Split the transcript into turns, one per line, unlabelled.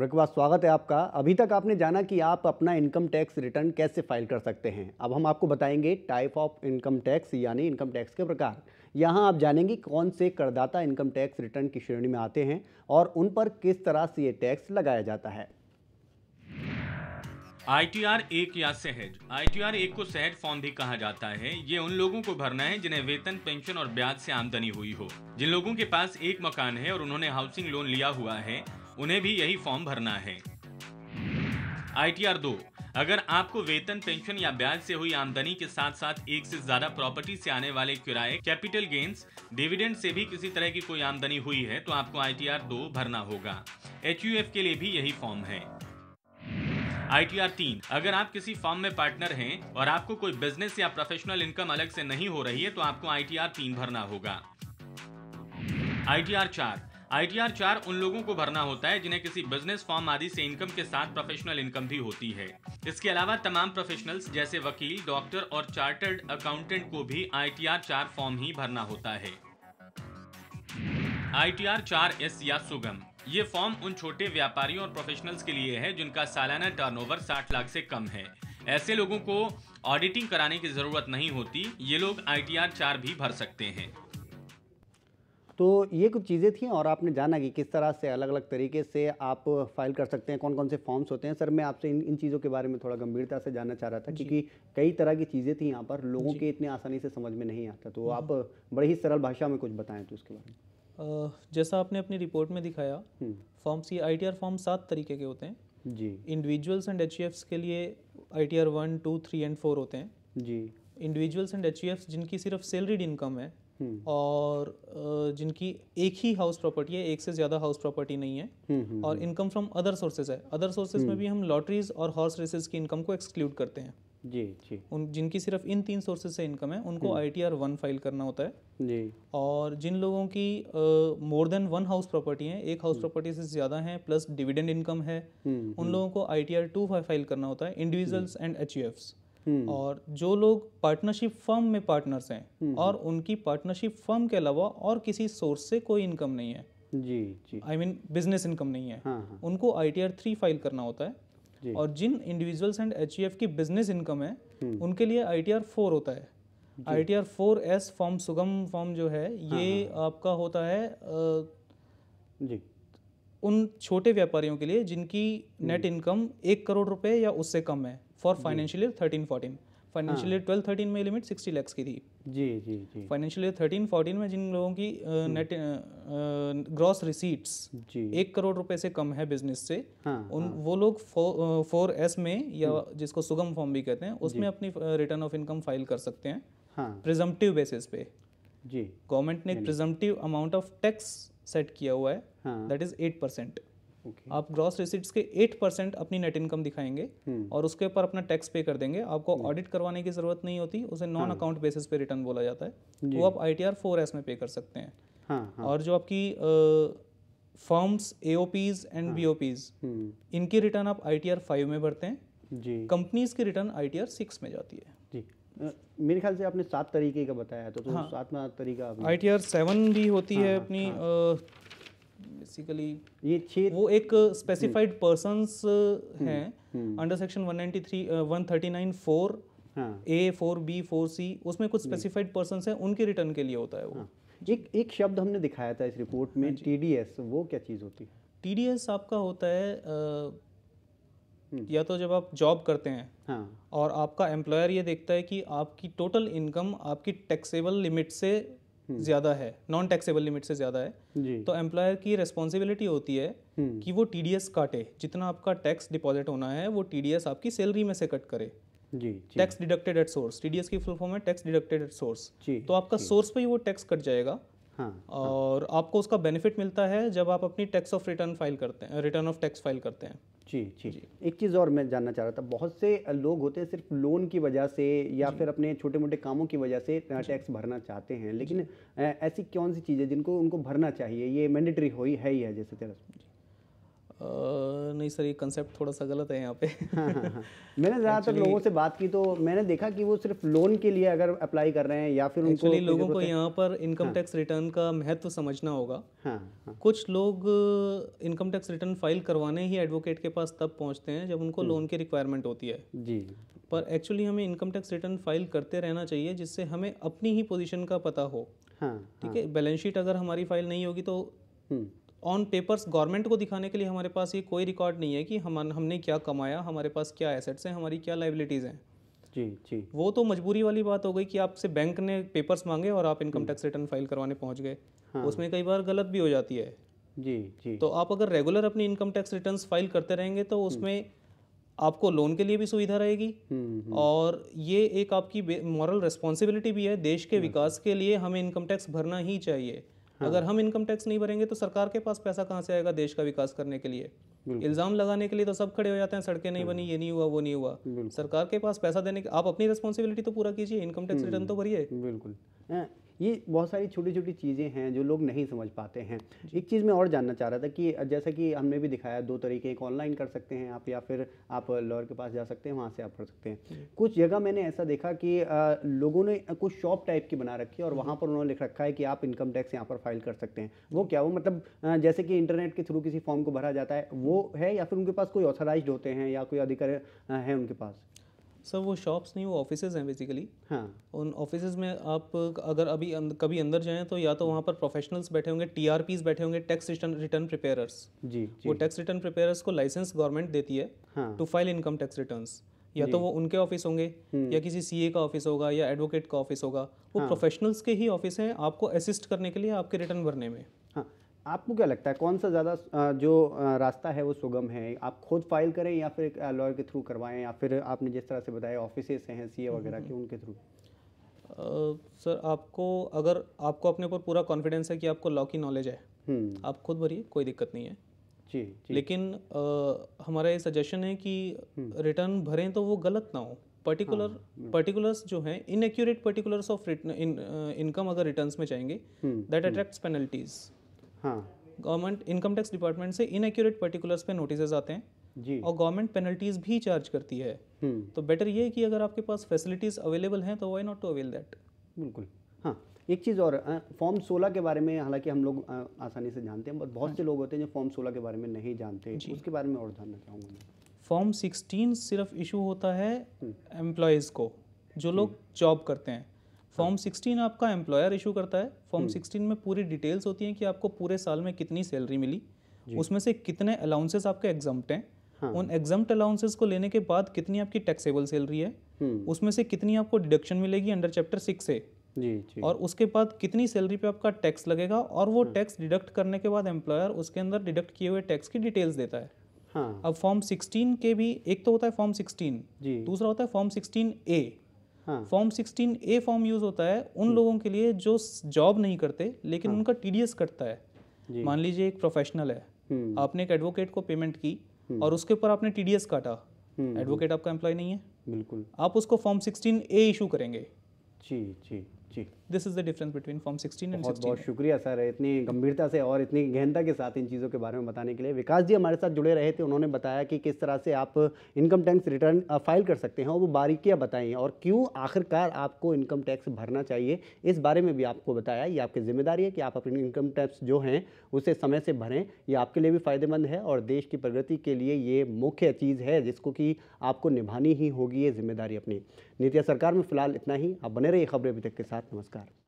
मृकवा स्वागत है आपका अभी तक आपने जाना कि आप अपना इनकम टैक्स रिटर्न कैसे फाइल कर सकते हैं अब हम आपको बताएंगे टाइप ऑफ इनकम टैक्स यानी इनकम टैक्स के प्रकार यहाँ आप जानेंगे कौन से करदाता इनकम टैक्स रिटर्न की श्रेणी में आते हैं और उन पर किस तरह से ये टैक्स लगाया जाता है
आईटीआर एक या सहज आईटीआर एक को सहज फॉर्म भी कहा जाता है ये उन लोगों को भरना है जिन्हें वेतन पेंशन और ब्याज से आमदनी हुई हो जिन लोगों के पास एक मकान है और उन्होंने हाउसिंग लोन लिया हुआ है उन्हें भी यही फॉर्म भरना है आई टी आर दो अगर आपको वेतन पेंशन या ब्याज से हुई आमदनी के साथ साथ एक से ज्यादा प्रॉपर्टी से आने वाले किराए कैपिटल गेन्स डिविडेंड से भी किसी तरह की कोई आमदनी हुई है तो आपको आई टी आर दो भरना होगा एच यू एफ के लिए भी यही फॉर्म है आई टी आर तीन अगर आप किसी फॉर्म में पार्टनर हैं और आपको कोई बिजनेस या प्रोफेशनल इनकम अलग से नहीं हो रही है तो आपको आई टी आर तीन भरना होगा आई टी आर चार आईटीआर चार उन लोगों को भरना होता है जिन्हें किसी बिजनेस फॉर्म आदि से इनकम के साथ प्रोफेशनल इनकम भी होती है इसके अलावा तमाम प्रोफेशनल्स जैसे वकील डॉक्टर और चार्टर्ड अकाउंटेंट को भी आईटीआर चार फॉर्म ही भरना होता है आईटीआर चार एस या सुगम ये फॉर्म उन छोटे व्यापारियों और प्रोफेशनल्स के लिए है जिनका सालाना टर्नओवर 60 लाख से कम है ऐसे लोगों को ऑडिटिंग कराने की जरूरत नहीं होती ये लोग आई टी आर चार भी भर सकते हैं
तो ये कुछ चीज़ें थी और आपने जाना कि किस तरह से अलग अलग तरीके से आप फाइल कर सकते हैं कौन कौन से फॉर्म्स होते हैं सर मैं आपसे इन इन चीज़ों के बारे में थोड़ा गंभीरता से जानना चाह रहा था क्योंकि कई तरह की चीज़ें थी यहाँ पर लोगों के इतने आसानी से समझ में नहीं आता तो हम्म। आप बड़ी ही सरल भाषा में कुछ बताएं तो उसके बारे
में जैसा आपने अपनी रिपोर्ट में दिखाया फॉर्म्स हम्म। ये आई फॉर्म सात तरीके के होते हैं जी इंडिविजुअल्स एंड एच के लिए I T R one two three and four होते हैं जी इंडिविजुअल्स एंड एच जिनकी सिर्फ सैलरीड इनकम है हम्म। और जिनकी एक ही हाउस प्रॉपर्टी है एक से ज़्यादा हाउस प्रॉपर्टी नहीं है हम्म, हम्म, और इनकम फ्रॉम अदर सोर्सेज है अदर सोर्सेज में भी हम लॉटरीज और हॉर्स रेसेज की इनकम को एक्सक्लूड करते हैं जी जी उन जिनकी सिर्फ इन तीन सोर्सेज से इनकम है उनको I T R one file करना होता है जी और जिन लोगों की more than one house property है एक हाउस प्रॉपर्टी से ज़्यादा है प्लस डिविडेंड इनकम है उन लोगों को I T R two file करना होता है individuals and H U Fs hmm. और जो लोग पार्टनरशिप फर्म में पार्टनर्स हैं हम्म। और उनकी पार्टनरशिप फर्म के अलावा और किसी सोर्स से कोई इनकम नहीं है जी जी आई मीन बिजनेस इनकम नहीं है हाँ, हाँ. उनको I T R three file करना होता है और जिन इंडिविजुअल्स एंड एच की बिजनेस इनकम है हम्म। उनके लिए आई टी आर फोर होता है I T R four S form Sugam form जो है हाँ, ये हाँ, हाँ. आपका होता है आ, जी उन छोटे व्यापारियों के लिए जिनकी नेट इनकम एक करोड़ रुपए या उससे कम है for financial year thirteen fourteen financial year twelve thirteen में लिमिट सिक्सटी लैक्स की थी
जी जी जी
फाइनेंशियल ईयर थर्टीन फोर्टीन में जिन लोगों की नेट ग्रॉस रिसीट्स एक करोड़ रुपए से कम है बिजनेस से हाँ, उन हाँ. वो लोग फोर एस में या जिसको सुगम फॉर्म भी कहते हैं उसमें अपनी रिटर्न ऑफ इनकम फाइल कर सकते हैं हाँ. प्रिजम्पटिव बेसिस पे जी गवर्नमेंट ने presumptive amount of tax set किया हुआ है that is eight percent okay. आप ग्रॉस रिसिट्स के एट परसेंट अपनी नेट इनकम दिखाएंगे hmm. और उसके ऊपर अपना टैक्स पे कर देंगे आपको ऑडिट हम्म। hmm. करवाने की जरूरत नहीं होती उसे नॉन अकाउंट बेसिस पे रिटर्न बोला जाता है जी. वो आप आई टी फोर एस में पे कर सकते हैं हाँ, हाँ. और जो आपकी firms A O Ps and B O Ps इनकी रिटर्न आप आई टी फाइव में भरते हैं जी कंपनीज की रिटर्न आई टी
सिक्स में जाती है जी मेरे ख्याल से आपने सात तरीके का बताया तो, तो हाँ, सातवा तरीका आई
टी आर सेवन भी होती हाँ, है हाँ, अपनी हाँ, बेसिकली ये छः वो एक specified hmm. Person uh, hmm. हैं under section 193 139 one A four B four C उसमें कुछ स्पेसिफाइड हम्म। पर्सन हैं उनके रिटर्न के लिए होता है वो
हाँ। एक एक शब्द हमने दिखाया था इस रिपोर्ट में टी हाँ वो क्या चीज़ होती
है टी आपका होता है uh, या तो जब आप जॉब करते हैं हाँ। और आपका एम्प्लॉयर ये देखता है कि आपकी टोटल इनकम आपकी टैक्सेबल लिमिट से हम्म। ज़्यादा है नॉन टैक्सेबल लिमिट से ज़्यादा है तो एम्प्लॉयर की रिस्पॉन्सिबिलिटी होती है हम्म। कि वो टी काटे जितना आपका टैक्स डिपॉजिट होना है वो टी आपकी सैलरी में से कट करे जी tax deducted at source TDS की फुल फॉर्म है टैक्स डिडक्टेड एट सोर्स तो आपका सोर्स पे ही वो टैक्स कट जाएगा हाँ, हाँ, और हाँ. आपको उसका बेनिफिट मिलता है जब आप अपनी टैक्स ऑफ रिटर्न फाइल करते हैं रिटर्न ऑफ टैक्स फाइल करते हैं जी जी, जी।
एक चीज़ और मैं जानना चाह रहा था बहुत से लोग होते हैं सिर्फ लोन की वजह से या फिर अपने छोटे मोटे कामों की वजह से टैक्स भरना चाहते हैं लेकिन ऐसी कौन सी चीज़ें जिनको उनको भरना चाहिए ये मैंडेटरी हो ही है ही है जैसे तेरह
नहीं सर ये कंसेप्ट थोड़ा सा गलत है यहाँ पे हाँ, हाँ, हाँ।
मैंने ज़्यादातर लोगों से बात की तो मैंने देखा कि वो सिर्फ लोन के लिए अगर अप्लाई कर रहे हैं या फिर उनको लोगों को
यहाँ पर इनकम टैक्स रिटर्न का महत्व समझना होगा कुछ लोग इनकम टैक्स रिटर्न फाइल करवाने ही एडवोकेट के पास तब पहुँचते हैं जब उनको लोन हम्म। की रिक्वायरमेंट होती है जी पर एक्चुअली हमें इनकम टैक्स रिटर्न फाइल करते रहना चाहिए जिससे हमें अपनी ही पोजीशन का पता हो ठीक है बैलेंस शीट अगर हमारी फाइल नहीं होगी तो हम्म। ऑन पेपर्स गवर्नमेंट को दिखाने के लिए हमारे पास ये कोई रिकॉर्ड नहीं है कि हम हमने क्या कमाया हमारे पास क्या एसेट्स हैं हमारी क्या लाइबिलिटीज़ हैं जी जी वो तो मजबूरी वाली बात हो गई कि आपसे बैंक ने पेपर्स मांगे और आप इनकम टैक्स रिटर्न फाइल करवाने पहुंच गए हाँ। उसमें कई बार गलत भी हो जाती है जी जी तो आप अगर रेगुलर अपनी इनकम टैक्स रिटर्न फाइल करते रहेंगे तो हम्म। उसमें आपको लोन के लिए भी सुविधा रहेगी हम्म, हम्म। और ये एक आपकी मॉरल रिस्पॉन्सिबिलिटी भी है देश के विकास के लिए हमें इनकम टैक्स भरना ही चाहिए हाँ। अगर हम इनकम टैक्स नहीं भरेंगे तो सरकार के पास पैसा कहाँ से आएगा देश का विकास करने के लिए इल्ज़ाम लगाने के लिए तो सब खड़े हो जाते हैं सड़कें नहीं बनी ये नहीं हुआ वो नहीं हुआ सरकार के पास पैसा देने के आप अपनी रिस्पॉन्सिबिलिटी तो पूरा कीजिए इनकम टैक्स रिटर्न तो
भरिए बिल्कुल ये बहुत सारी छोटी छोटी चीज़ें हैं जो लोग नहीं समझ पाते हैं एक चीज़ मैं और जानना चाह रहा था कि जैसा कि हमने भी दिखाया दो तरीके एक ऑनलाइन कर सकते हैं आप या फिर आप लॉयर के पास जा सकते हैं वहाँ से आप कर सकते हैं कुछ जगह मैंने ऐसा देखा कि लोगों ने कुछ शॉप टाइप की बना रखी है और वहाँ पर उन्होंने लिख रखा है कि आप इनकम टैक्स यहाँ पर फाइल कर सकते हैं वो क्या वो मतलब जैसे कि इंटरनेट के थ्रू किसी फॉर्म को भरा जाता है वो है या फिर उनके पास कोई ऑथराइज होते हैं या कोई अधिकार है उनके पास
सर वो शॉप्स नहीं वो ऑफिसेज हैं बेसिकली हाँ उन ऑफिस में आप अगर अभी अंद, कभी अंदर जाएं तो या तो वहाँ पर प्रोफेशनल्स बैठे होंगे टी बैठे होंगे टैक्स रिटर्न रिटर्न प्रिपेयरर्स जी, वो टैक्स रिटर्न प्रिपेयरर्स को लाइसेंस गवर्नमेंट देती है to file income tax return या तो वो उनके ऑफिस होंगे हम्म। या किसी सीए का ऑफिस होगा या एडवोकेट का ऑफिस होगा वो हाँ. प्रोफेशनल्स के ही ऑफिस हैं आपको असिस्ट करने के लिए आपके रिटर्न भरने में
हाँ आपको क्या लगता है कौन सा ज़्यादा जो रास्ता है वो सुगम है आप खुद फाइल करें या फिर लॉयर के थ्रू करवाएं या फिर आपने जिस तरह से बताया ऑफिसेस हैं सी हम्म, वगैरह हम्म, के हम्म। उनके थ्रू
सर आपको अगर आपको अपने ऊपर पूरा कॉन्फिडेंस है कि आपको लॉ की नॉलेज है आप खुद भरिए कोई दिक्कत नहीं है
जी, जी। लेकिन
आ, हमारा ये सजेशन है कि रिटर्न भरें तो वो गलत ना हो पर्टिकुलर हाँ, पर्टिकुलर्स जो हैं इनएक्यूरेट पर्टिकुलर्स ऑफ इनकम अगर रिटर्न्स में जाएंगे दैट अट्रैक्ट्स पेनल्टीज़ हाँ गवर्नमेंट इनकम टैक्स डिपार्टमेंट से इनएक्यूरेट पर्टिकुलर्स पे नोटिस आते हैं जी और गवर्नमेंट पेनल्टीज भी चार्ज करती है हम्म। तो बेटर ये है कि अगर आपके पास फैसिलिटीज अवेलेबल हैं तो why not to avail that
बिल्कुल हाँ एक चीज़ और फॉर्म सोलह के बारे में हालांकि हम लोग आसानी से जानते हैं बट बहुत हाँ। से लोग होते हैं जो फॉर्म सोलह के बारे में नहीं जानते उसके बारे में और जानना चाहूँगा
फॉर्म सिक्सटीन सिर्फ इशू होता है एम्प्लॉयज़ हम्म। को जो लोग जॉब करते हैं फॉर्म हाँ। सिक्सटीन आपका एम्प्लॉयर इशू करता है फॉर्म हम्म। सिक्सटीन में पूरी डिटेल्स होती हैं कि आपको पूरे साल में कितनी सैलरी मिली उसमें से कितने अलाउंसेस आपके एग्जाम्प्ट हैं हाँ। उन एग्जाम्प्ट अलाउंसेस को लेने के बाद कितनी आपकी टैक्सेबल सैलरी है हम्म। उसमें से कितनी आपको डिडक्शन मिलेगी अंडर चैप्टर सिक्स से जी, जी। और उसके बाद कितनी सैलरी पे आपका टैक्स लगेगा और वो टैक्स हाँ। डिडक्ट करने के बाद एम्प्लॉयर उसके अंदर डिडक्ट किए हुए टैक्स की डिटेल्स देता है हाँ। अब फॉर्म 16 के भी एक तो होता है फॉर्म 16 दूसरा होता है फॉर्म 16 ए हाँ। Form sixteen A form use होता है उन लोगों के लिए जो जॉब नहीं करते लेकिन हाँ. उनका टी कटता है मान लीजिए एक प्रोफेशनल है हम्म। आपने एक एडवोकेट को पेमेंट की हम्म। और उसके ऊपर आपने टी काटा हम्म। एडवोकेट आपका एम्प्लॉय नहीं है बिल्कुल आप
उसको फॉर्म सिक्सटीन ए इशू करेंगे जी जी जी
this is the difference between form 16 and 16 बहुत, बहुत
शुक्रिया सर इतनी गंभीरता से और इतनी गहनता के साथ इन चीज़ों के बारे में बताने के लिए विकास जी हमारे साथ जुड़े रहे थे उन्होंने बताया कि किस तरह से आप इनकम टैक्स रिटर्न फाइल कर सकते हैं और वो बारीकियाँ बताई और क्यों आखिरकार आपको इनकम टैक्स भरना चाहिए इस बारे में भी आपको बताया ये आपकी जिम्मेदारी है कि आप अपनी इनकम टैक्स जो हैं उसे समय से भरें ये आपके लिए भी फ़ायदेमंद है और देश की प्रगति के लिए ये मुख्य चीज़ है जिसको कि आपको निभानी ही होगी ये जिम्मेदारी अपनी नीतिया सरकार में फिलहाल इतना ही आप बने रहिए खबरें अभी तक के साथ नमस्कार